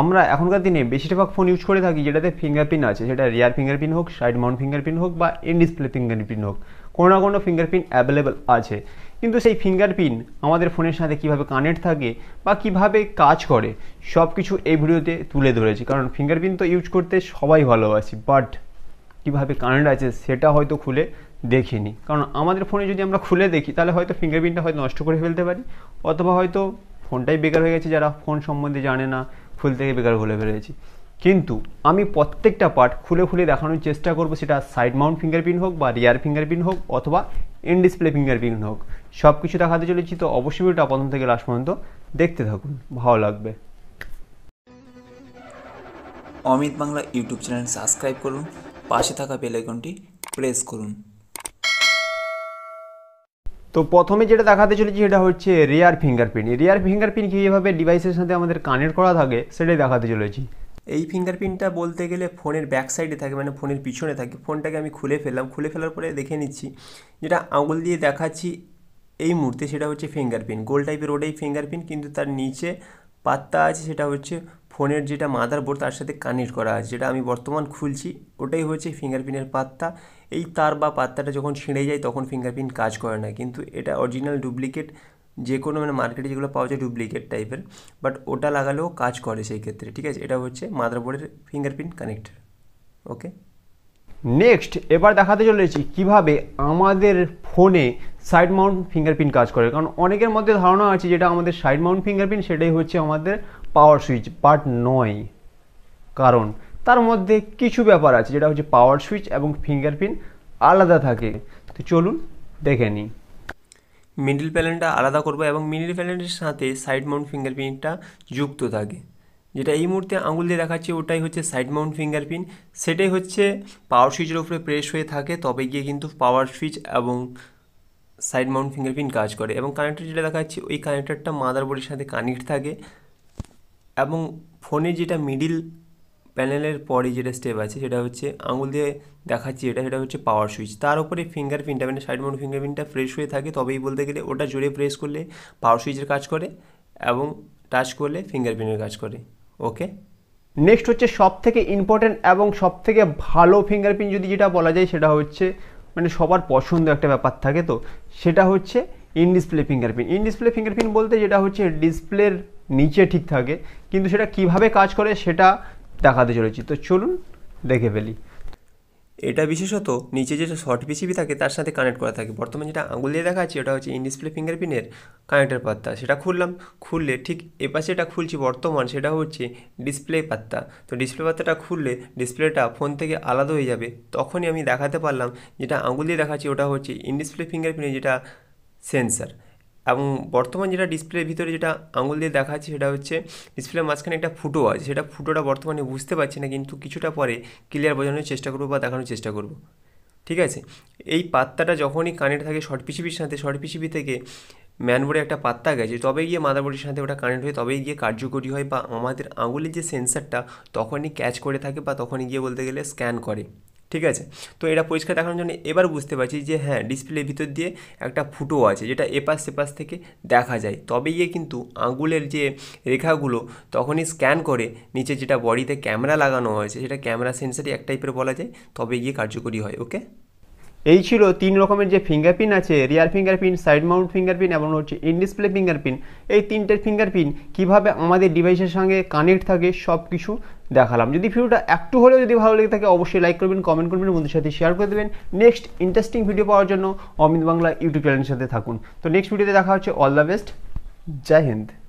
আমরা এখনকার দিনে বেশিরভাগ ফোন ইউজ করে থাকি যেটাতে ফিঙ্গারপ্রিন্ট আছে সেটা রিয়ার ফিঙ্গারপ্রিন্ট হোক সাইড মাউন্ট ফিঙ্গারপ্রিন্ট হোক বা ইন ডিসপ্লে ফিঙ্গারপ্রিন্ট হোক কোনো না কোনো ফিঙ্গারপ্রিন্ট অ্যাভেলেবেল আছে কিন্তু সেই ফিঙ্গারপ্রিন্ট আমাদের ফোনের সাথে কীভাবে কানেক্ট থাকে বা কিভাবে কাজ করে সব কিছু এই ভিডিওতে তুলে ধরেছি কারণ ফিঙ্গারপ্রিন্ট তো ইউজ করতে সবাই ভালোবাসি বাট কিভাবে কানেক্ট আছে সেটা হয়তো খুলে দেখিনি কারণ আমাদের ফোনে যদি আমরা খুলে দেখি তাহলে হয়তো ফিঙ্গারপ্রিন্টটা হয়তো নষ্ট করে ফেলতে পারি অথবা হয়তো ফোনটাই বেকার হয়ে গেছে যারা ফোন সম্বন্ধে জানে না ফুল থেকে বেকার ভুলে ফেলেছি কিন্তু আমি প্রত্যেকটা পার্ট খুলে খুলে দেখানোর চেষ্টা করব সেটা সাইড মাউন্ট ফিঙ্গারপ্রিন্ট হোক বা রিয়ার ফিঙ্গারপ্রিন্ট হোক অথবা ইন ডিসপ্লে ফিঙ্গারপ্রিন্ট হোক সব কিছু দেখাতে চলেছি তো অবশ্যই ভিডিওটা প্রথম থেকে লাস্ট পর্যন্ত দেখতে থাকুন ভালো লাগবে Amit Bangla YouTube channel subscribe করুন পাশে থাকা বেল আইকনটি প্রেস করুন তো প্রথমে যেটা দেখাতে চলেছি সেটা হচ্ছে রেয়ার ফিঙ্গারপ্রিন্ট রেয়ার ফিঙ্গারপ্রিন্ট কীভাবে ডিভাইসের সাথে আমাদের কানেক্ট করা থাকে সেটাই দেখাতে চলেছি এই ফিঙ্গারপ্রিন্টটা বলতে গেলে ফোনের ব্যাক সাইডে থাকে মানে ফোনের পিছনে থাকে ফোনটাকে আমি খুলে ফেললাম খুলে ফেলার পরে দেখে নিচ্ছি যেটা আঙুল দিয়ে দেখাচ্ছি এই মুহূর্তে সেটা হচ্ছে ফিঙ্গারপ্রিন্ট গোল টাইপের ওটাই ফিঙ্গারপ্রিন্ট কিন্তু তার নিচে পাত্তা আছে সেটা হচ্ছে ফোনের যেটা মাদারবোর্ড তার সাথে কানেক্ট করা আছে যেটা আমি বর্তমান খুলছি ওটাই হচ্ছে ফিঙ্গারপ্রিন্টের পাত্তা এই তার বা পাত্তাটা যখন ছিঁড়ে যায় তখন ফিঙ্গারপ্রিন্ট কাজ করে না কিন্তু এটা অরিজিনাল ডুপ্লিকেট যে কোনো মানে মার্কেটে যেগুলো পাওয়া যায় ডুপ্লিকেট টাইপের বাট ওটা লাগালেও কাজ করে সেই ক্ষেত্রে ঠিক আছে এটা হচ্ছে মাদারবোর্ডের ফিঙ্গারপ্রিন্ট কানেক্ট ওকে নেক্সট এবার দেখাতে চলেছি কিভাবে আমাদের ফোনে সাইড মাউন্ট ফিঙ্গারপ্রিন্ট কাজ করে কারণ অনেকের মধ্যে ধারণা আছে যেটা আমাদের সাইড মাউন্ট ফিঙ্গারপ্রিন্ট সেটাই হচ্ছে আমাদের পাওয়ার সুইচ বাট নয় কারণ তার মধ্যে কিছু ব্যাপার আছে যেটা হচ্ছে পাওয়ার সুইচ এবং ফিঙ্গারপ্রিন্ট আলাদা থাকে তো চলুন দেখে নিই মিডিল প্যালেনটা আলাদা করব এবং মিডিল প্যালেনের সাথে সাইড মাউন্ট ফিঙ্গারপ্রিন্টটা যুক্ত থাকে যেটা এই মুহূর্তে আঙুল দিয়ে দেখাচ্ছে ওটাই হচ্ছে সাইড মাউন্ট ফিঙ্গারপ্রিন্ট সেটাই হচ্ছে পাওয়ার সুইচের উপরে প্রেস হয়ে থাকে তবে গিয়ে কিন্তু পাওয়ার সুইচ এবং সাইড মাউন্ট ফিঙ্গারপ্রিন্ট কাজ করে এবং কানেক্টর যেটা দেখাচ্ছে ওই কানেক্টরটা বোর্ডের সাথে কানেক্ট থাকে এবং ফোনে যেটা মিডিল প্যানেলের পরে যেটা স্টেপ আছে সেটা হচ্ছে আঙুল দিয়ে দেখাচ্ছি এটা সেটা হচ্ছে পাওয়ার সুইচ তার উপরে ফিঙ্গারপ্রিন্টটা মানে সাইড মাউন্ট ফিঙ্গারপ্রিন্টটা ফ্রেশ হয়ে থাকে তবেই বলতে গেলে ওটা জোরে প্রেস করলে পাওয়ার সুইচের কাজ করে এবং টাচ করলে ফিঙ্গারপ্রিন্টের কাজ করে ওকে নেক্সট হচ্ছে সব থেকে ইম্পর্টেন্ট এবং সব থেকে ভালো ফিঙ্গারপ্রিন্ট যদি যেটা বলা যায় সেটা হচ্ছে মানে সবার পছন্দ একটা ব্যাপার থাকে তো সেটা হচ্ছে in display fingerprint in display fingerprint বলতে যেটা হচ্ছে ডিসপ্লের নিচে ঠিক থাকে কিন্তু সেটা কিভাবে কাজ করে সেটা দেখাতে চলেছি তো চলুন দেখে ফেলি এটা বিশেষত নিচে যেটা শর্ট পিসিবি থাকে তার সাথে কানেক্ট করা থাকে বর্তমানে যেটা আঙুল দিয়ে দেখাচ্ছি ওটা হচ্ছে ইনডিসপ্লে ফিঙ্গারপ্রিন্টের কানেক্টের পাত্তা সেটা খুললাম খুললে ঠিক এপাশে এটা খুলছি বর্তমান সেটা হচ্ছে ডিসপ্লে পাত্তা তো ডিসপ্লে পাত্তাটা খুললে ডিসপ্লেটা ফোন থেকে আলাদা হয়ে যাবে তখনই আমি দেখাতে পারলাম যেটা আঙুল দিয়ে দেখাচ্ছি ওটা হচ্ছে ইনডিসপ্লে ফিঙ্গারপ্রিন্টের যেটা সেন্সার এবং বর্তমান যেটা ডিসপ্লের ভিতরে যেটা আঙুল দিয়ে দেখাচ্ছে সেটা হচ্ছে ডিসপ্লের মাঝখানে একটা ফুটো আছে সেটা ফুটোটা বর্তমানে বুঝতে পারছি না কিন্তু কিছুটা পরে ক্লিয়ার বোঝানোর চেষ্টা করবো বা দেখানোর চেষ্টা করব ঠিক আছে এই পাত্তাটা যখনই কানেক্ট থাকে শর্ট পিসিবির সাথে শর্ট পিসিবি থেকে ম্যানবোর্ডে একটা পাত্তা গেছে তবে গিয়ে মাদারবোর্ডের সাথে ওটা কানেক্ট হয়ে তবেই গিয়ে কার্যকরী হয় বা আমাদের আঙুলের যে সেন্সারটা তখনই ক্যাচ করে থাকে বা তখনই গিয়ে বলতে গেলে স্ক্যান করে ঠিক আছে তো এটা পরিষ্কার দেখানোর জন্য এবার বুঝতে পারছি যে হ্যাঁ ডিসপ্লের ভিতর দিয়ে একটা ফুটো আছে যেটা এপাশ সেপাশ থেকে দেখা যায় তবে গিয়ে কিন্তু আঙুলের যে রেখাগুলো তখনই স্ক্যান করে নিচে যেটা বডিতে ক্যামেরা লাগানো হয়েছে সেটা ক্যামেরা সেন্সারই এক টাইপের বলা যায় তবে গিয়ে কার্যকরী হয় ওকে এই ছিল তিন রকমের যে ফিঙ্গারপ্রিন্ট আছে rear fingerprint side mount fingerprint এবং হচ্ছে ইন ডিসপ্লে ফিঙ্গারপ্রিন্ট এই তিনটের ফিঙ্গারপ্রিন্ট কীভাবে আমাদের ডিভাইসের সঙ্গে কানেক্ট থাকে সব কিছু দেখালাম যদি ভিডিওটা একটু হলেও যদি ভালো লেগে থাকে অবশ্যই লাইক করবেন কমেন্ট করবেন বন্ধুর সাথে শেয়ার করে দেবেন নেক্সট ইন্টারেস্টিং ভিডিও পাওয়ার জন্য অমিত বাংলা ইউটিউব চ্যানেলের সাথে থাকুন তো নেক্সট ভিডিওতে দেখা হচ্ছে অল দ্য বেস্ট জয় হিন্দ